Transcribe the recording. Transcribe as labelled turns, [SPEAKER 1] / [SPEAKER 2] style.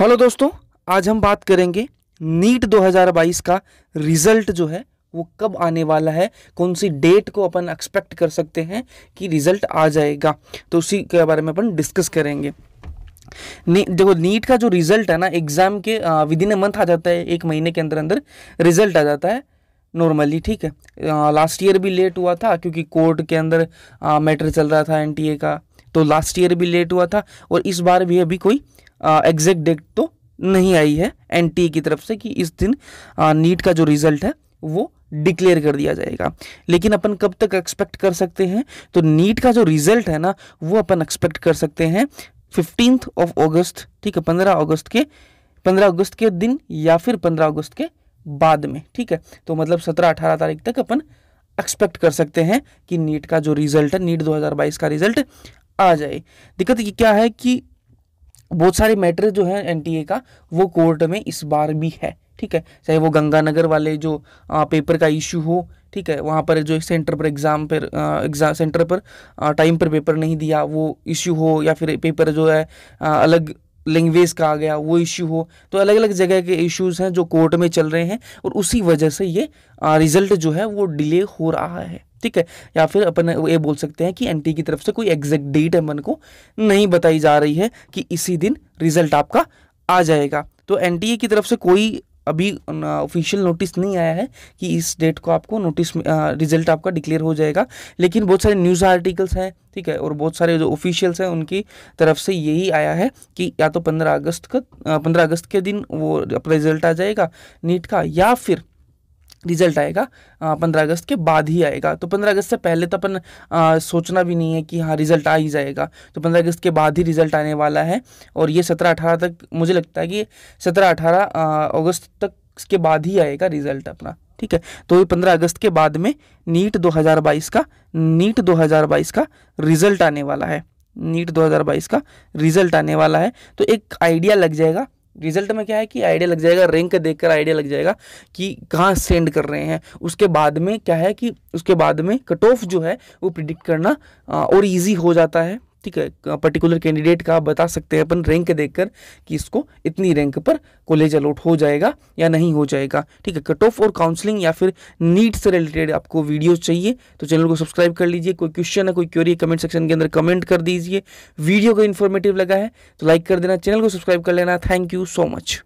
[SPEAKER 1] hello दोस्तों आज हम बात करेंगे नीट 2022 का रिजल्ट जो है वो कब आने वाला है कौन सी डेट को अपन एक्सपेक्ट कर सकते हैं कि रिजल्ट आ जाएगा तो उसी के बारे में अपन डिस्कस करेंगे नी, देखो नीट का जो रिजल्ट है ना एग्जाम के विद इन ए मंथ आ जाता है एक महीने के अंदर अंदर रिजल्ट आ जाता है नॉर्मली ठीक है लास्ट ईयर भी लेट हुआ था क्योंकि कोर्ट के अंदर मैटर चल रहा था एनटीए का तो लास्ट ईयर भी लेट हुआ था और इस बार भी अभी कोई एग्जैक्ट डेट तो नहीं आई है एन की तरफ से कि इस दिन नीट का जो रिजल्ट है वो डिक्लेयर कर दिया जाएगा लेकिन अपन कब तक एक्सपेक्ट कर सकते हैं तो नीट का जो रिजल्ट है ना वो अपन एक्सपेक्ट कर सकते हैं फिफ्टींथ ऑफ अगस्त ठीक है पंद्रह अगस्त के पंद्रह अगस्त के दिन या फिर पंद्रह अगस्त के बाद में ठीक है तो मतलब सत्रह अठारह तारीख तक अपन एक्सपेक्ट कर सकते हैं कि नीट का जो रिजल्ट है नीट 2022 का रिजल्ट आ जाए दिक्कत क्या है कि बहुत सारे मैटर जो है एनटीए का वो कोर्ट में इस बार भी है ठीक है चाहे वो गंगानगर वाले जो आ, पेपर का इशू हो ठीक है वहाँ पर जो सेंटर पर एग्ज़ाम पर एग्ज़ाम सेंटर पर टाइम पर पेपर नहीं दिया वो इश्यू हो या फिर पेपर जो है आ, अलग लैंग्वेज का आ गया वो इश्यू हो तो अलग अलग जगह के इश्यूज़ हैं जो कोर्ट में चल रहे हैं और उसी वजह से ये रिज़ल्ट जो है वो डिले हो रहा है ठीक है या फिर अपन ये बोल सकते हैं कि एनटी की तरफ से कोई एग्जैक्ट डेट अपन को नहीं बताई जा रही है कि इसी दिन रिजल्ट आपका आ जाएगा तो एन की तरफ से कोई अभी ऑफिशियल नोटिस नहीं आया है कि इस डेट को आपको नोटिस रिजल्ट आपका डिक्लेयर हो जाएगा लेकिन बहुत सारे न्यूज़ आर्टिकल्स हैं ठीक है और बहुत सारे जो ऑफिशियल्स हैं उनकी तरफ से यही आया है कि या तो पंद्रह अगस्त का पंद्रह अगस्त के दिन वो अपना रिजल्ट आ जाएगा नीट का या फिर रिजल्ट आएगा पंद्रह अगस्त के बाद ही आएगा तो पंद्रह अगस्त से पहले तो अपन सोचना भी नहीं है कि हाँ रिजल्ट आ ही जाएगा तो पंद्रह अगस्त के बाद ही रिजल्ट आने वाला है और ये सत्रह अठारह तक मुझे लगता है कि सत्रह अठारह अगस्त तक के बाद ही आएगा रिजल्ट अपना ठीक है तो ये पंद्रह अगस्त के बाद में नीट 2022 का नीट 2022 का रिजल्ट आने वाला है नीट 2022 का रिजल्ट आने वाला है तो एक आइडिया लग जाएगा रिजल्ट में क्या है कि आइडिया लग जाएगा रैंक कर आइडिया लग जाएगा कि कहाँ सेंड कर रहे हैं उसके बाद में क्या है कि उसके बाद में कट ऑफ जो है वो प्रिडिक्ट करना और ईजी हो जाता है ठीक है पर्टिकुलर कैंडिडेट का आप बता सकते हैं अपन रैंक देखकर कि इसको इतनी रैंक पर कॉलेज अलॉट हो जाएगा या नहीं हो जाएगा ठीक है कट ऑफ और काउंसलिंग या फिर नीट से रिलेटेड आपको वीडियोस चाहिए तो चैनल को सब्सक्राइब कर लीजिए कोई क्वेश्चन है कोई क्यूरी कमेंट सेक्शन के अंदर कमेंट कर दीजिए वीडियो को इन्फॉर्मेटिव लगा है तो लाइक कर देना चैनल को सब्सक्राइब कर लेना थैंक यू सो मच